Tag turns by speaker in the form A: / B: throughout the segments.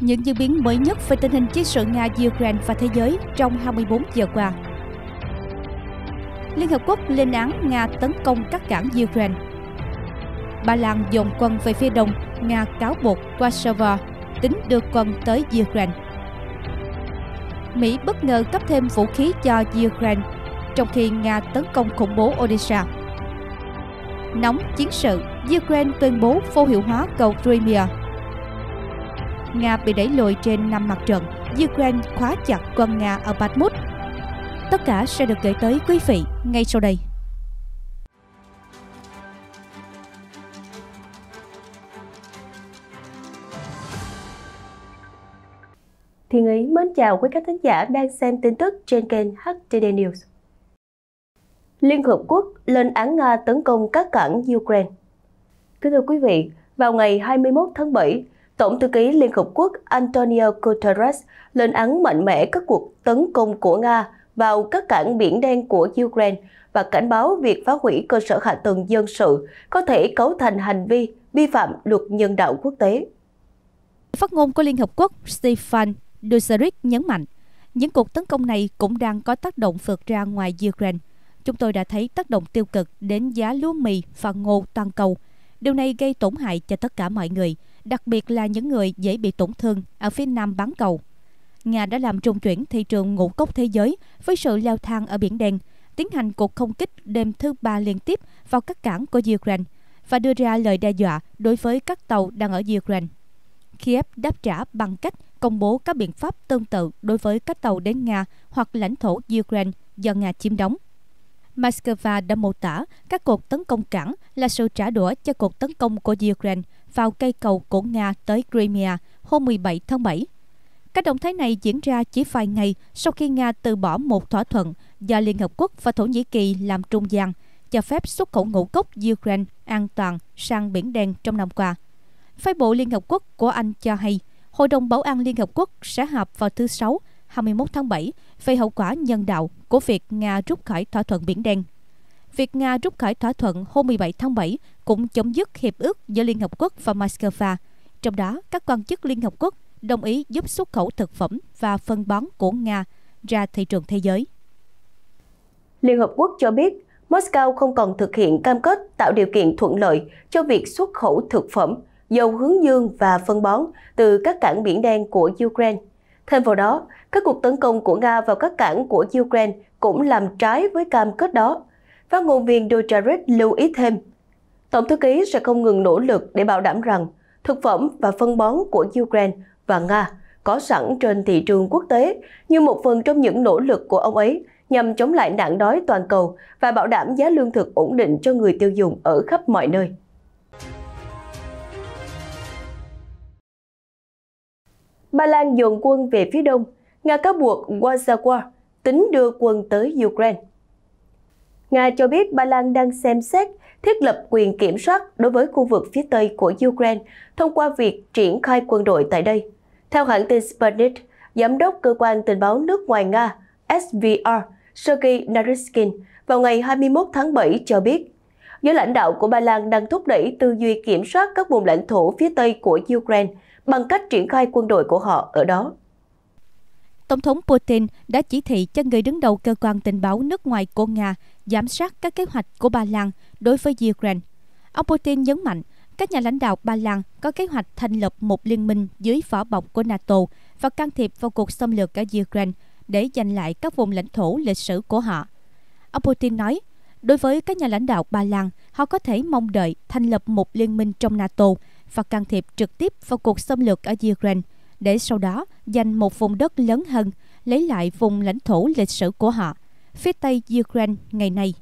A: những diễn biến mới nhất về tình hình chiến sự Nga-Ukraine và thế giới trong 24 giờ qua. Liên Hợp Quốc lên án Nga tấn công các cảng Ukraine. Ba Lan dồn quân về phía đông, Nga cáo buộc Warsaw tính đưa quân tới Ukraine. Mỹ bất ngờ cấp thêm vũ khí cho Ukraine, trong khi Nga tấn công khủng bố Odisha. Nóng chiến sự, Ukraine tuyên bố vô hiệu hóa cầu Crimea – Nga bị đẩy lùi trên năm mặt trận, Ukraine khóa chặt quân Nga ở Bakhmut. Tất cả sẽ được gửi tới quý vị ngay sau đây.
B: Thiên Ý mến chào quý các thính giả đang xem tin tức trên kênh HTD News. Liên Hợp Quốc lên án Nga tấn công các cảng Ukraine thưa quý vị, vào ngày 21 tháng 7, Tổng thư ký Liên Hợp Quốc Antonio Guterres lên án mạnh mẽ các cuộc tấn công của Nga vào các cảng biển đen của Ukraine và cảnh báo việc phá hủy cơ sở hạ tầng dân sự
A: có thể cấu thành hành vi vi phạm luật nhân đạo quốc tế. Phát ngôn của Liên Hợp Quốc Stefan Dujarric nhấn mạnh, những cuộc tấn công này cũng đang có tác động vượt ra ngoài Ukraine. Chúng tôi đã thấy tác động tiêu cực đến giá lúa mì và ngô toàn cầu. Điều này gây tổn hại cho tất cả mọi người – đặc biệt là những người dễ bị tổn thương ở phía nam bán cầu. Nga đã làm trung chuyển thị trường ngũ cốc thế giới với sự leo thang ở Biển Đen, tiến hành cuộc không kích đêm thứ ba liên tiếp vào các cảng của Ukraine và đưa ra lời đe dọa đối với các tàu đang ở Ukraine. Kiev đáp trả bằng cách công bố các biện pháp tương tự đối với các tàu đến Nga hoặc lãnh thổ Ukraine do Nga chiếm đóng. Moscow đã mô tả các cuộc tấn công cảng là sự trả đũa cho cuộc tấn công của Ukraine vào cây cầu cổ Nga tới Crimea hôm 17 tháng 7. Các động thái này diễn ra chỉ vài ngày sau khi Nga từ bỏ một thỏa thuận do Liên Hợp Quốc và Thổ Nhĩ Kỳ làm trung gian, cho phép xuất khẩu ngũ cốc Ukraine an toàn sang Biển Đen trong năm qua. Phái bộ Liên Hợp Quốc của Anh cho hay, Hội đồng Bảo an Liên Hợp Quốc sẽ họp vào thứ Sáu, 21 tháng 7 về hậu quả nhân đạo của việc Nga rút khỏi thỏa thuận Biển Đen việc Nga rút khỏi thỏa thuận hôm 17 tháng 7 cũng chấm dứt hiệp ước giữa Liên Hợp Quốc và Moscow. Trong đó, các quan chức Liên Hợp Quốc đồng ý giúp xuất khẩu thực phẩm và phân bón của Nga ra thị trường thế giới.
B: Liên Hợp Quốc cho biết, Moscow không còn thực hiện cam kết tạo điều kiện thuận lợi cho việc xuất khẩu thực phẩm, dầu hướng dương và phân bón từ các cảng biển đen của Ukraine. Thêm vào đó, các cuộc tấn công của Nga vào các cảng của Ukraine cũng làm trái với cam kết đó Phát ngôn viên Duterte lưu ý thêm, Tổng thư ký sẽ không ngừng nỗ lực để bảo đảm rằng thực phẩm và phân bón của Ukraine và Nga có sẵn trên thị trường quốc tế như một phần trong những nỗ lực của ông ấy nhằm chống lại nạn đói toàn cầu và bảo đảm giá lương thực ổn định cho người tiêu dùng ở khắp mọi nơi. Ba Lan dồn quân về phía đông, Nga cáo buộc Warsaw tính đưa quân tới Ukraine. Nga cho biết Ba Lan đang xem xét thiết lập quyền kiểm soát đối với khu vực phía tây của Ukraine thông qua việc triển khai quân đội tại đây. Theo hãng tin Sputnik, Giám đốc Cơ quan Tình báo nước ngoài Nga SVR Sergei Naryshkin vào ngày 21 tháng 7 cho biết, giới lãnh đạo của Ba Lan đang thúc đẩy tư duy kiểm soát các vùng lãnh thổ phía tây của Ukraine bằng cách triển khai quân đội của họ ở đó.
A: Tổng thống Putin đã chỉ thị cho người đứng đầu cơ quan tình báo nước ngoài của Nga giám sát các kế hoạch của Ba Lan đối với Ukraine. Ông Putin nhấn mạnh các nhà lãnh đạo Ba Lan có kế hoạch thành lập một liên minh dưới vỏ bọc của NATO và can thiệp vào cuộc xâm lược ở Ukraine để giành lại các vùng lãnh thổ lịch sử của họ. Ông Putin nói, đối với các nhà lãnh đạo Ba Lan, họ có thể mong đợi thành lập một liên minh trong NATO và can thiệp trực tiếp vào cuộc xâm lược ở Ukraine để sau đó giành một vùng đất lớn hơn, lấy lại vùng lãnh thổ lịch sử của họ phía Tây Ukraine ngày nay.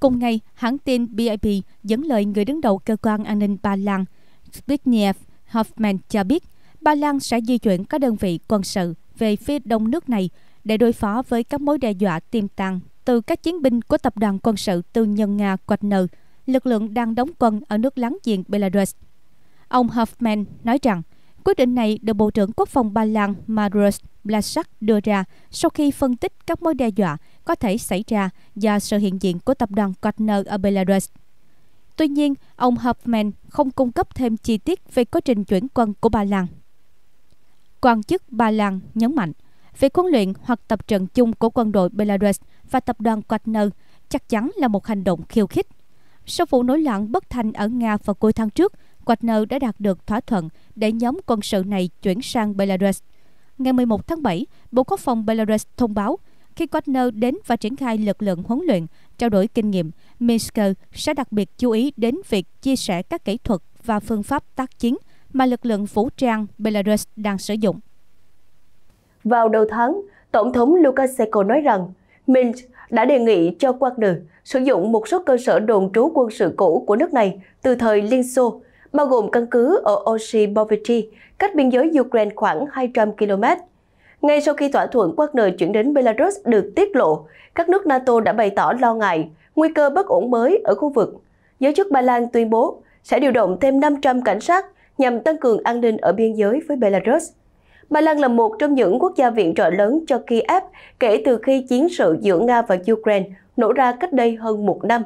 A: Cùng ngày, hãng tin BAP dẫn lời người đứng đầu cơ quan an ninh Ba Lan Zbigniew Hoffman cho biết Ba Lan sẽ di chuyển các đơn vị quân sự về phía đông nước này để đối phó với các mối đe dọa tiềm tàng từ các chiến binh của tập đoàn quân sự tư nhân Nga Wagner, lực lượng đang đóng quân ở nước láng giềng Belarus. Ông Hoffman nói rằng quyết định này được Bộ trưởng Quốc phòng Ba Lan maros Blaschak đưa ra sau khi phân tích các mối đe dọa có thể xảy ra do sự hiện diện của tập đoàn Gardner ở Belarus. Tuy nhiên, ông Hoffman không cung cấp thêm chi tiết về quá trình chuyển quân của Ba Lan. Quan chức Ba Lan nhấn mạnh, việc huấn luyện hoặc tập trận chung của quân đội Belarus và tập đoàn Wagner chắc chắn là một hành động khiêu khích. Sau vụ nổi loạn bất thành ở Nga vào cuối tháng trước, Wagner đã đạt được thỏa thuận để nhóm quân sự này chuyển sang Belarus. Ngày 11 tháng 7, Bộ Quốc phòng Belarus thông báo khi Kotner đến và triển khai lực lượng huấn luyện, trao đổi kinh nghiệm, Minsk sẽ đặc biệt chú ý đến việc chia sẻ các kỹ thuật và phương pháp tác chiến mà lực lượng vũ trang Belarus đang sử dụng.
B: Vào đầu tháng, Tổng thống Lukashenko nói rằng Minsk đã đề nghị cho Wagner sử dụng một số cơ sở đồn trú quân sự cũ của nước này từ thời Liên Xô, bao gồm căn cứ ở Osipovichy, cách biên giới Ukraine khoảng 200 km. Ngay sau khi thỏa thuận quốc nội chuyển đến Belarus được tiết lộ, các nước NATO đã bày tỏ lo ngại nguy cơ bất ổn mới ở khu vực. Giới chức Ba Lan tuyên bố sẽ điều động thêm 500 cảnh sát nhằm tăng cường an ninh ở biên giới với Belarus. Ba Lan là một trong những quốc gia viện trợ lớn cho Kiev kể từ khi chiến sự giữa Nga và Ukraine nổ ra cách đây hơn một năm.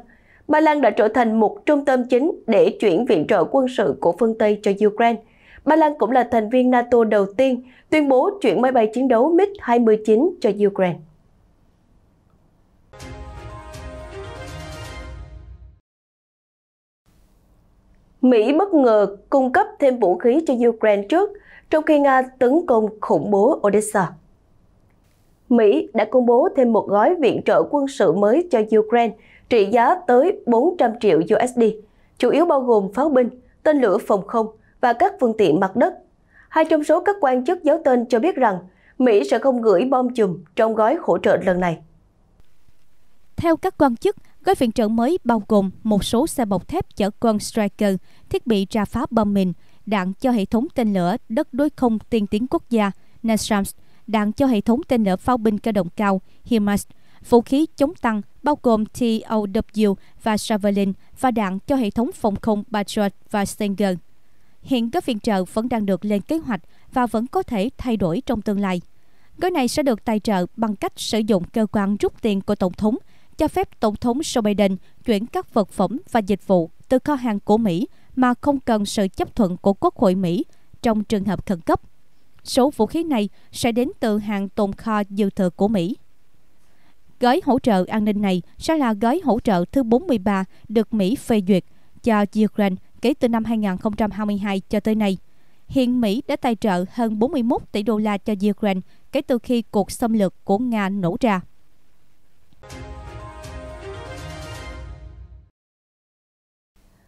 B: Ba Lan đã trở thành một trung tâm chính để chuyển viện trợ quân sự của phương Tây cho Ukraine – Ba Lan cũng là thành viên NATO đầu tiên tuyên bố chuyển máy bay chiến đấu MiG-29 cho Ukraine. Mỹ bất ngờ cung cấp thêm vũ khí cho Ukraine trước, trong khi Nga tấn công khủng bố Odessa. Mỹ đã công bố thêm một gói viện trợ quân sự mới cho Ukraine trị giá tới 400 triệu USD, chủ yếu bao gồm pháo binh, tên lửa phòng không, và các phương tiện mặt đất. Hai trong số các quan chức giấu tên cho biết rằng Mỹ sẽ không gửi bom chùm trong gói hỗ trợ lần này.
A: Theo các quan chức, gói viện trợ mới bao gồm một số xe bọc thép chở quân Striker, thiết bị ra phá bom mìn, đạn cho hệ thống tên lửa đất đối không tiên tiến quốc gia NASAMS, đạn cho hệ thống tên lửa pháo binh cơ động cao HIMARS, vũ khí chống tăng bao gồm TOW và Javelin và đạn cho hệ thống phòng không Patriot và Stinger. Hiện các phiên trợ vẫn đang được lên kế hoạch và vẫn có thể thay đổi trong tương lai. Gói này sẽ được tài trợ bằng cách sử dụng cơ quan rút tiền của Tổng thống, cho phép Tổng thống Joe Biden chuyển các vật phẩm và dịch vụ từ kho hàng của Mỹ mà không cần sự chấp thuận của Quốc hội Mỹ trong trường hợp khẩn cấp. Số vũ khí này sẽ đến từ hàng tồn kho dư thừa của Mỹ. Gói hỗ trợ an ninh này sẽ là gói hỗ trợ thứ 43 được Mỹ phê duyệt cho Ukraine kể từ năm 2022 cho tới nay. Hiện Mỹ đã tài trợ hơn 41 tỷ đô la cho Ukraine kể từ khi cuộc xâm lược của Nga nổ ra.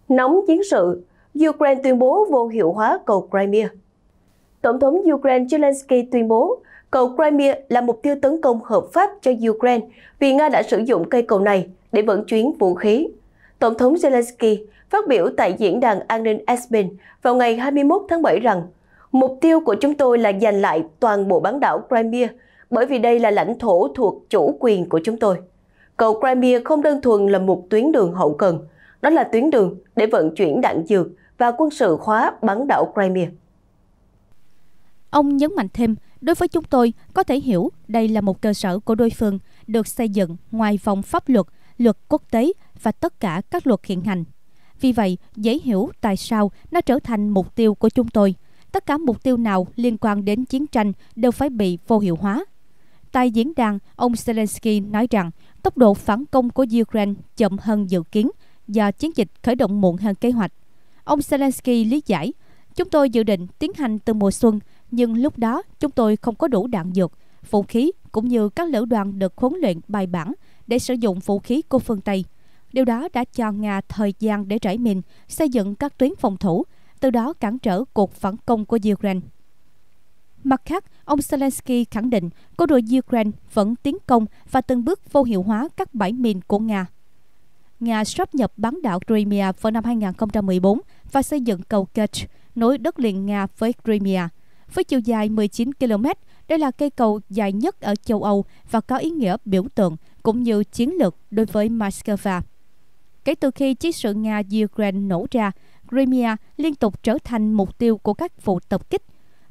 B: Nóng chiến sự, Ukraine tuyên bố vô hiệu hóa cầu Crimea. Tổng thống Ukraine Zelensky tuyên bố cầu Crimea là mục tiêu tấn công hợp pháp cho Ukraine vì Nga đã sử dụng cây cầu này để vận chuyển vũ khí. Tổng thống Zelensky phát biểu tại Diễn đàn An ninh Aspen vào ngày 21 tháng 7 rằng mục tiêu của chúng tôi là giành lại toàn bộ bán đảo Crimea bởi vì đây là lãnh thổ thuộc chủ quyền của chúng tôi. Cầu Crimea không đơn thuần là một tuyến đường hậu cần, đó là tuyến đường để vận chuyển đạn dược và quân sự hóa bán đảo Crimea.
A: Ông nhấn mạnh thêm, đối với chúng tôi có thể hiểu đây là một cơ sở của đối phương được xây dựng ngoài vòng pháp luật, luật quốc tế và tất cả các luật hiện hành vì vậy, dễ hiểu tại sao nó trở thành mục tiêu của chúng tôi. Tất cả mục tiêu nào liên quan đến chiến tranh đều phải bị vô hiệu hóa. Tại diễn đàn, ông Zelensky nói rằng tốc độ phản công của Ukraine chậm hơn dự kiến do chiến dịch khởi động muộn hơn kế hoạch. Ông Zelensky lý giải, chúng tôi dự định tiến hành từ mùa xuân, nhưng lúc đó chúng tôi không có đủ đạn dược, vũ khí cũng như các lữ đoàn được huấn luyện bài bản để sử dụng vũ khí của phương Tây – Điều đó đã cho Nga thời gian để trải mình, xây dựng các tuyến phòng thủ, từ đó cản trở cuộc phản công của Ukraine. Mặt khác, ông Zelensky khẳng định quân đội Ukraine vẫn tiến công và từng bước vô hiệu hóa các bãi mìn của Nga. Nga sắp nhập bán đảo Crimea vào năm 2014 và xây dựng cầu Kerch nối đất liền Nga với Crimea. Với chiều dài 19 km, đây là cây cầu dài nhất ở châu Âu và có ý nghĩa biểu tượng cũng như chiến lược đối với Moscow. Kể từ khi chiến sự Nga-Ukraine nổ ra, Crimea liên tục trở thành mục tiêu của các vụ tập kích.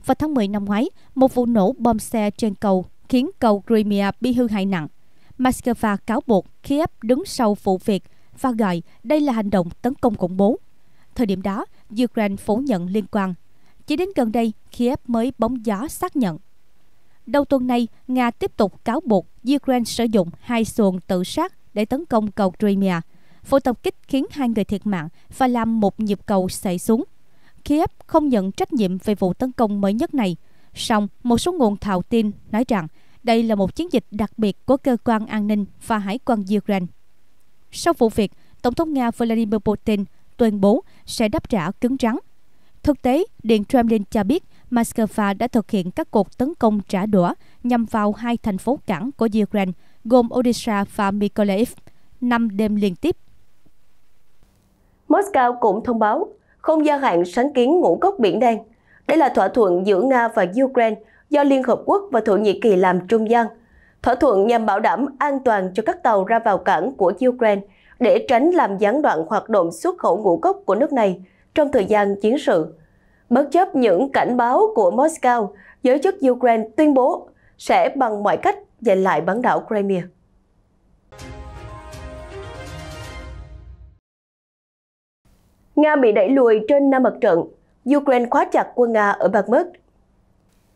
A: Vào tháng 10 năm ngoái, một vụ nổ bom xe trên cầu khiến cầu Crimea bị hư hại nặng. Moscow cáo buộc Kiev đứng sau vụ việc và gọi đây là hành động tấn công khủng bố. Thời điểm đó, Ukraine phủ nhận liên quan. Chỉ đến gần đây, Kiev mới bóng gió xác nhận. Đầu tuần này, Nga tiếp tục cáo buộc Ukraine sử dụng hai xuồng tự sát để tấn công cầu Crimea – Vụ tập kích khiến hai người thiệt mạng và làm một nhịp cầu xảy xuống. Kiev không nhận trách nhiệm về vụ tấn công mới nhất này. Song, một số nguồn thạo tin nói rằng đây là một chiến dịch đặc biệt của cơ quan an ninh và hải quân Ukraine. Sau vụ việc, Tổng thống Nga Vladimir Putin tuyên bố sẽ đáp trả cứng rắn. Thực tế, Điện Kremlin cho biết Moscow đã thực hiện các cuộc tấn công trả đũa nhằm vào hai thành phố cảng của Ukraine gồm Odessa và Mykolaiv năm đêm liên tiếp
B: Moscow cũng thông báo không gia hạn sáng kiến ngũ cốc Biển Đen. Đây là thỏa thuận giữa Nga và Ukraine do Liên Hợp Quốc và Thổ Nhĩ Kỳ làm trung gian. Thỏa thuận nhằm bảo đảm an toàn cho các tàu ra vào cảng của Ukraine để tránh làm gián đoạn hoạt động xuất khẩu ngũ cốc của nước này trong thời gian chiến sự. Bất chấp những cảnh báo của Moscow, giới chức Ukraine tuyên bố sẽ bằng mọi cách giành lại bán đảo Crimea. Nga bị đẩy lùi trên năm mặt trận, Ukraine khóa chặt quân Nga ở Bakhmut.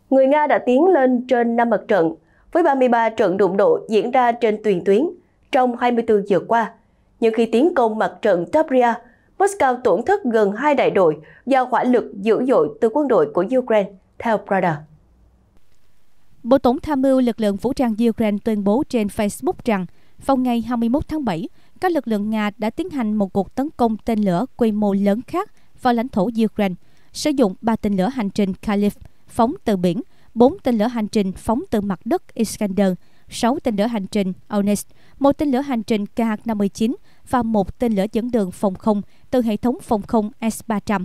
B: Người Nga đã tiến lên trên năm mặt trận, với 33 trận đụng độ diễn ra trên toàn tuyến trong 24 giờ qua. Nhưng khi tiến công mặt trận Tabria, Moscow tổn thất gần hai đại đội do hỏa lực dữ dội từ quân đội của Ukraine, theo
A: Prada. Bộ Tổng tham mưu lực lượng vũ trang Ukraine tuyên bố trên Facebook rằng vào ngày 21 tháng 7, các lực lượng Nga đã tiến hành một cuộc tấn công tên lửa quy mô lớn khác vào lãnh thổ Ukraine, sử dụng 3 tên lửa hành trình Kalif phóng từ biển, 4 tên lửa hành trình phóng từ mặt đất Iskander, 6 tên lửa hành trình Onest, một tên lửa hành trình KH-59 và một tên lửa dẫn đường phòng không từ hệ thống phòng không S-300.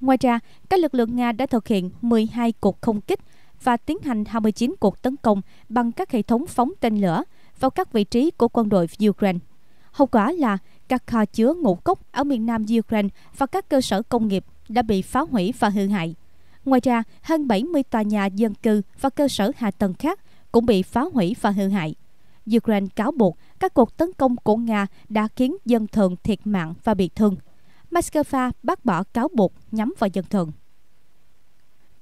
A: Ngoài ra, các lực lượng Nga đã thực hiện 12 cuộc không kích và tiến hành 29 cuộc tấn công bằng các hệ thống phóng tên lửa vào các vị trí của quân đội Ukraine. Hậu quả là các kho chứa ngũ cốc ở miền nam Ukraine và các cơ sở công nghiệp đã bị phá hủy và hư hại. Ngoài ra, hơn 70 tòa nhà dân cư và cơ sở hạ tầng khác cũng bị phá hủy và hư hại. Ukraine cáo buộc các cuộc tấn công của Nga đã khiến dân thường thiệt mạng và bị thương. Moscow bác bỏ cáo buộc nhắm vào dân thường.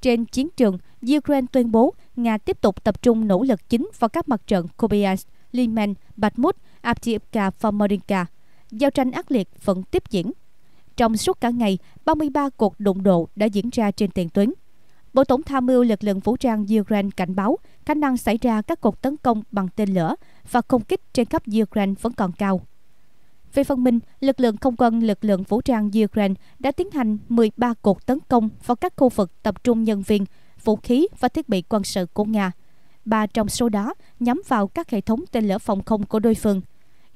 A: Trên chiến trường, Ukraine tuyên bố Nga tiếp tục tập trung nỗ lực chính vào các mặt trận Kupiansk, Liman, Bakhmut Abdiivka Formorinka. Giao tranh ác liệt vẫn tiếp diễn. Trong suốt cả ngày, 33 cuộc đụng độ đã diễn ra trên tiền tuyến. Bộ Tổng tham mưu lực lượng vũ trang Ukraine cảnh báo khả năng xảy ra các cuộc tấn công bằng tên lửa và không kích trên khắp Ukraine vẫn còn cao. Về phần mình, lực lượng không quân lực lượng vũ trang Ukraine đã tiến hành 13 cuộc tấn công vào các khu vực tập trung nhân viên, vũ khí và thiết bị quân sự của Nga. Ba trong số đó nhắm vào các hệ thống tên lửa phòng không của đối phương,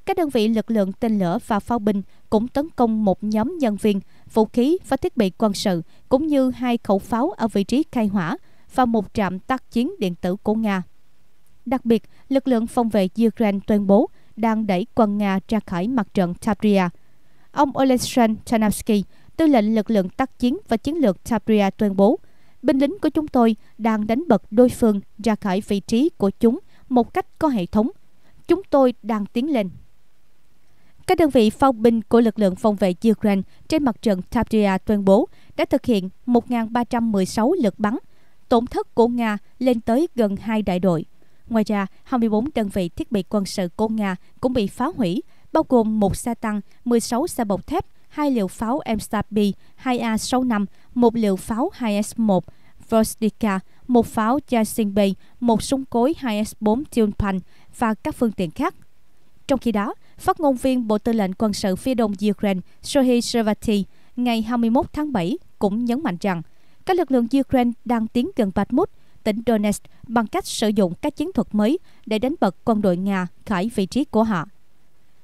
A: các đơn vị lực lượng tên lửa và pháo binh cũng tấn công một nhóm nhân viên, vũ khí và thiết bị quân sự, cũng như hai khẩu pháo ở vị trí khai hỏa và một trạm tác chiến điện tử của Nga. Đặc biệt, lực lượng phòng vệ Ukraine tuyên bố đang đẩy quân Nga ra khỏi mặt trận Tabria. Ông Oleksandr Chanavsky, tư lệnh lực lượng tác chiến và chiến lược Tabria tuyên bố, binh lính của chúng tôi đang đánh bật đối phương ra khỏi vị trí của chúng một cách có hệ thống. Chúng tôi đang tiến lên. Các đơn vị pháo binh của lực lượng phòng vệ Ukraine trên mặt trận Tapria tuyên bố đã thực hiện 1.316 lượt bắn, tổn thất của Nga lên tới gần hai đại đội. Ngoài ra, 24 đơn vị thiết bị quân sự của Nga cũng bị phá hủy, bao gồm một xe tăng, 16 xe bọc thép, hai liều pháo m 2A65, một liều pháo 2S1 Vostika, một pháo Jasinbe, một súng cối 2S4 Tulpan và các phương tiện khác. Trong khi đó, Phát ngôn viên Bộ Tư lệnh Quân sự phía đông Ukraine Serhiy Servati ngày 21 tháng 7 cũng nhấn mạnh rằng các lực lượng Ukraine đang tiến gần Bakhmut, tỉnh Donetsk bằng cách sử dụng các chiến thuật mới để đánh bật quân đội Nga khỏi vị trí của họ.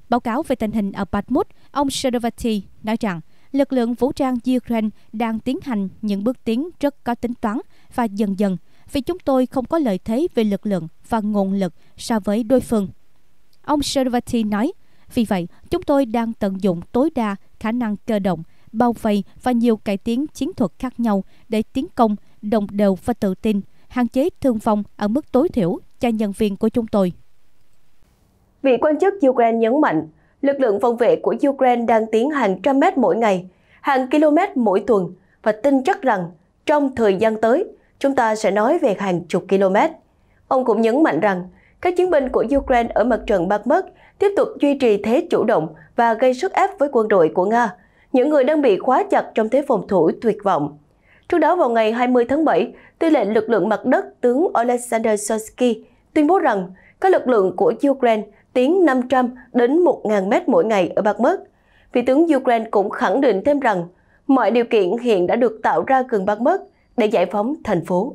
A: Báo cáo về tình hình ở Bakhmut, ông Servati nói rằng lực lượng vũ trang Ukraine đang tiến hành những bước tiến rất có tính toán và dần dần vì chúng tôi không có lợi thế về lực lượng và nguồn lực so với đối phương. Ông Servati nói, vì vậy, chúng tôi đang tận dụng tối đa khả năng cơ động, bao vây và nhiều cải tiến chiến thuật khác nhau để tiến công, đồng đều và tự tin, hạn chế thương vong ở mức tối thiểu cho nhân viên của chúng tôi.
B: Vị quan chức Ukraine nhấn mạnh, lực lượng phòng vệ của Ukraine đang tiến hàng trăm mét mỗi ngày, hàng km mỗi tuần và tin chắc rằng trong thời gian tới, chúng ta sẽ nói về hàng chục km. Ông cũng nhấn mạnh rằng các chiến binh của Ukraine ở mặt trận Bakhmut tiếp tục duy trì thế chủ động và gây sức ép với quân đội của Nga, những người đang bị khóa chặt trong thế phòng thủ tuyệt vọng. Trước đó vào ngày 20 tháng 7, tư lệnh lực lượng mặt đất tướng Oleksandr Sosky tuyên bố rằng các lực lượng của Ukraine tiến 500 đến 1.000 mét mỗi ngày ở Bakhmut. Vị tướng Ukraine cũng khẳng định thêm rằng mọi điều kiện hiện đã được tạo ra gần Bakhmut để giải phóng thành phố.